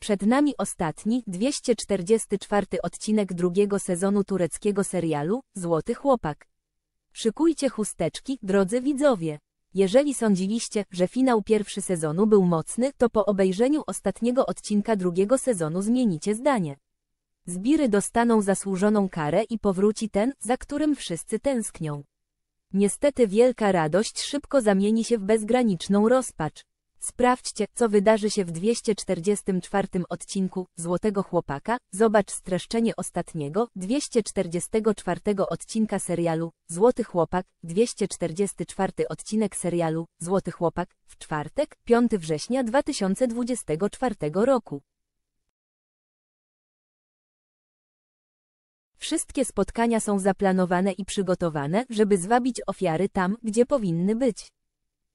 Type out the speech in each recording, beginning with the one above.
Przed nami ostatni, 244 odcinek drugiego sezonu tureckiego serialu Złoty Chłopak. Szykujcie chusteczki, drodzy widzowie. Jeżeli sądziliście, że finał pierwszy sezonu był mocny, to po obejrzeniu ostatniego odcinka drugiego sezonu zmienicie zdanie. Zbiry dostaną zasłużoną karę i powróci ten, za którym wszyscy tęsknią. Niestety wielka radość szybko zamieni się w bezgraniczną rozpacz. Sprawdźcie, co wydarzy się w 244 odcinku Złotego Chłopaka, zobacz streszczenie ostatniego, 244 odcinka serialu Złoty Chłopak, 244 odcinek serialu Złoty Chłopak, w czwartek, 5 września 2024 roku. Wszystkie spotkania są zaplanowane i przygotowane, żeby zwabić ofiary tam, gdzie powinny być.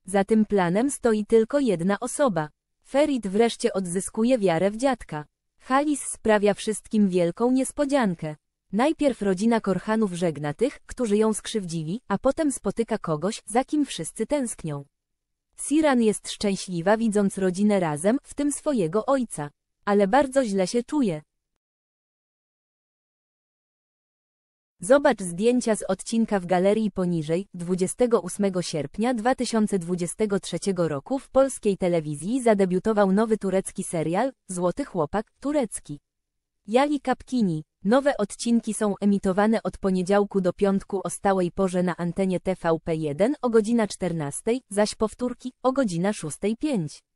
Za tym planem stoi tylko jedna osoba. Ferit wreszcie odzyskuje wiarę w dziadka. Halis sprawia wszystkim wielką niespodziankę. Najpierw rodzina Korhanów żegna tych, którzy ją skrzywdzili, a potem spotyka kogoś, za kim wszyscy tęsknią. Siran jest szczęśliwa widząc rodzinę razem, w tym swojego ojca. Ale bardzo źle się czuje. Zobacz zdjęcia z odcinka w galerii poniżej 28 sierpnia 2023 roku w polskiej telewizji zadebiutował nowy turecki serial Złoty Chłopak Turecki. Jali Kapkini. Nowe odcinki są emitowane od poniedziałku do piątku o stałej porze na antenie TVP1 o godzina 14, zaś powtórki o godzina 6.05.